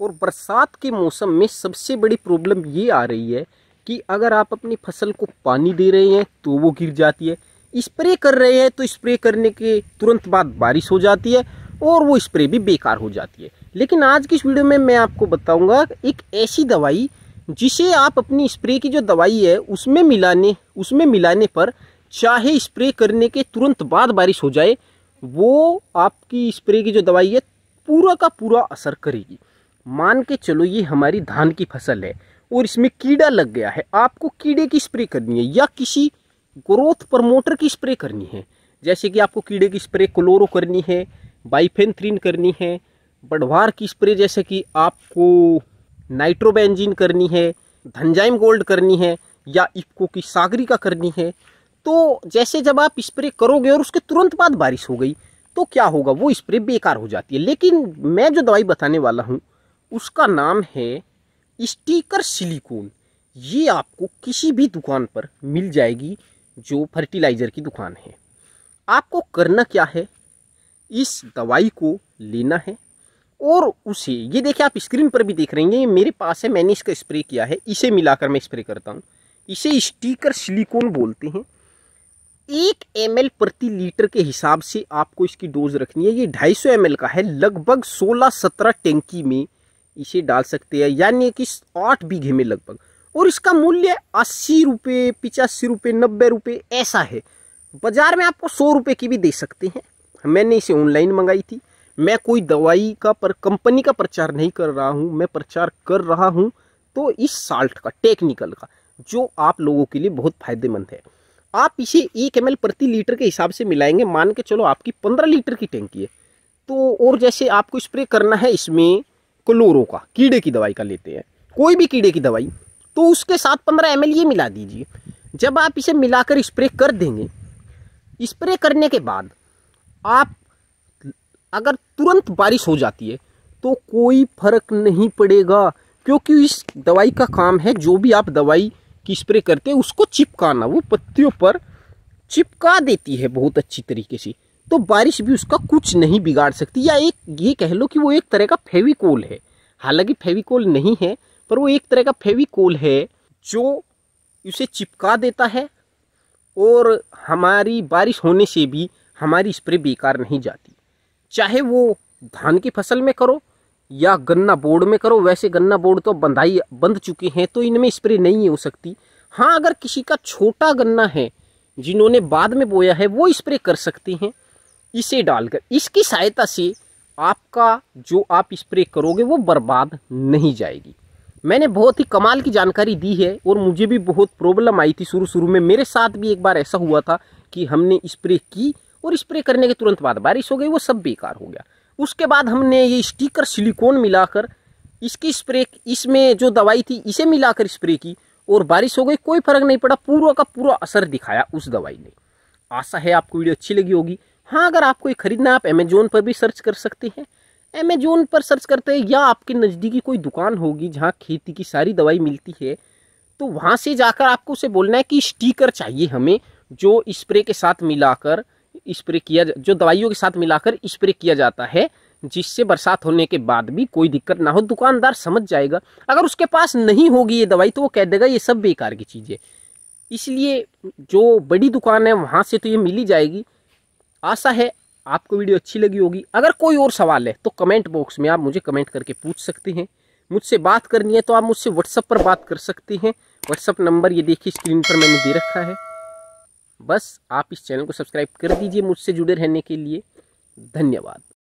और बरसात के मौसम में सबसे बड़ी प्रॉब्लम ये आ रही है कि अगर आप अपनी फसल को पानी दे रहे हैं तो वो गिर जाती है स्प्रे कर रहे हैं तो स्प्रे करने के तुरंत बाद बारिश हो जाती है और वो स्प्रे भी बेकार हो जाती है लेकिन आज की इस वीडियो में मैं आपको बताऊंगा एक ऐसी दवाई जिसे आप अपनी स्प्रे की जो दवाई है उसमें मिलाने उसमें मिलाने पर चाहे स्प्रे करने के तुरंत बाद बारिश हो जाए वो आपकी स्प्रे की जो दवाई है पूरा का पूरा असर करेगी मान के चलो ये हमारी धान की फसल है और इसमें कीड़ा लग गया है आपको कीड़े की स्प्रे करनी है या किसी ग्रोथ प्रमोटर की स्प्रे करनी है जैसे कि आपको कीड़े की स्प्रे क्लोरो करनी है बाइफेंथ्रीन करनी है बढ़वार की स्प्रे जैसे कि आपको नाइट्रोबेंजिन करनी है धनजाइम गोल्ड करनी है या इफ्को की सागरी का करनी है तो जैसे जब आप स्प्रे करोगे और उसके तुरंत बाद बारिश हो गई तो क्या होगा वो स्प्रे बेकार हो जाती है लेकिन मैं जो दवाई बताने वाला हूँ उसका नाम है स्टीकर सिलिकॉन ये आपको किसी भी दुकान पर मिल जाएगी जो फर्टिलाइज़र की दुकान है आपको करना क्या है इस दवाई को लेना है और उसे ये देखिए आप स्क्रीन पर भी देख रहे हैं मेरे पास है मैंने इसका स्प्रे किया है इसे मिलाकर मैं स्प्रे करता हूँ इसे स्टीकर सिलिकॉन बोलते हैं एक एम प्रति लीटर के हिसाब से आपको इसकी डोज रखनी है ये 250 एम का है लगभग 16-17 टैंकी में इसे डाल सकते हैं यानी कि आठ बीघे में लगभग और इसका मूल्य अस्सी रुपये पिचासी रुपये नब्बे रुपये ऐसा है बाज़ार में आपको सौ रुपये की भी दे सकते हैं मैंने इसे ऑनलाइन मंगाई थी मैं कोई दवाई का पर कंपनी का प्रचार नहीं कर रहा हूँ मैं प्रचार कर रहा हूँ तो इस साल्ट का टेक्निकल का जो आप लोगों के लिए बहुत फायदेमंद है आप इसे एक एम प्रति लीटर के हिसाब से मिलाएंगे मान के चलो आपकी पंद्रह लीटर की टैंकी है तो और जैसे आपको स्प्रे करना है इसमें क्लोरो का कीड़े की दवाई का लेते हैं कोई भी कीड़े की दवाई तो उसके साथ पंद्रह एम ये मिला दीजिए जब आप इसे मिलाकर स्प्रे कर देंगे स्प्रे करने के बाद आप अगर तुरंत बारिश हो जाती है तो कोई फर्क नहीं पड़ेगा क्योंकि इस दवाई का काम है जो भी आप दवाई की स्प्रे करते हैं उसको चिपकाना वो पत्तियों पर चिपका देती है बहुत अच्छी तरीके से तो बारिश भी उसका कुछ नहीं बिगाड़ सकती या एक ये कह लो कि वो एक तरह का फेविकोल है हालांकि फेविकोल नहीं है पर वो एक तरह का फेविकोल है जो उसे चिपका देता है और हमारी बारिश होने से भी हमारी स्प्रे बेकार नहीं जाती चाहे वो धान की फसल में करो या गन्ना बोर्ड में करो वैसे गन्ना बोर्ड तो बंधाई बंद चुके हैं तो इनमें स्प्रे नहीं हो सकती हाँ अगर किसी का छोटा गन्ना है जिन्होंने बाद में बोया है वो स्प्रे कर सकते हैं इसे डालकर इसकी सहायता से आपका जो आप स्प्रे करोगे वो बर्बाद नहीं जाएगी मैंने बहुत ही कमाल की जानकारी दी है और मुझे भी बहुत प्रॉब्लम आई थी शुरू शुरू में मेरे साथ भी एक बार ऐसा हुआ था कि हमने स्प्रे की और स्प्रे करने के तुरंत बाद बारिश हो गई वो सब बेकार हो गया उसके बाद हमने ये स्टिकर सिलिकॉन मिलाकर इसकी स्प्रे इसमें जो दवाई थी इसे मिलाकर स्प्रे की और बारिश हो गई कोई फर्क नहीं पड़ा पूरा का पूरा असर दिखाया उस दवाई ने आशा है आपको वीडियो अच्छी लगी होगी हाँ अगर आपको ये ख़रीदना आप अमेजोन पर भी सर्च कर सकते हैं अमेजोन पर सर्च करते हैं या आपके नज़दीकी कोई दुकान होगी जहाँ खेती की सारी दवाई मिलती है तो वहाँ से जाकर आपको उसे बोलना है कि स्टीकर चाहिए हमें जो स्प्रे के साथ मिलाकर स्प्रे किया जो दवाइयों के साथ मिलाकर स्प्रे किया जाता है जिससे बरसात होने के बाद भी कोई दिक्कत ना हो दुकानदार समझ जाएगा अगर उसके पास नहीं होगी ये दवाई तो वो कह देगा ये सब बेकार की चीज़ है इसलिए जो बड़ी दुकान है वहाँ से तो ये मिली जाएगी आशा है आपको वीडियो अच्छी लगी होगी अगर कोई और सवाल है तो कमेंट बॉक्स में आप मुझे कमेंट करके पूछ सकते हैं मुझसे बात करनी है तो आप मुझसे व्हाट्सअप पर बात कर सकते हैं व्हाट्सअप नंबर ये देखिए स्क्रीन पर मैंने दे रखा है बस आप इस चैनल को सब्सक्राइब कर दीजिए मुझसे जुड़े रहने के लिए धन्यवाद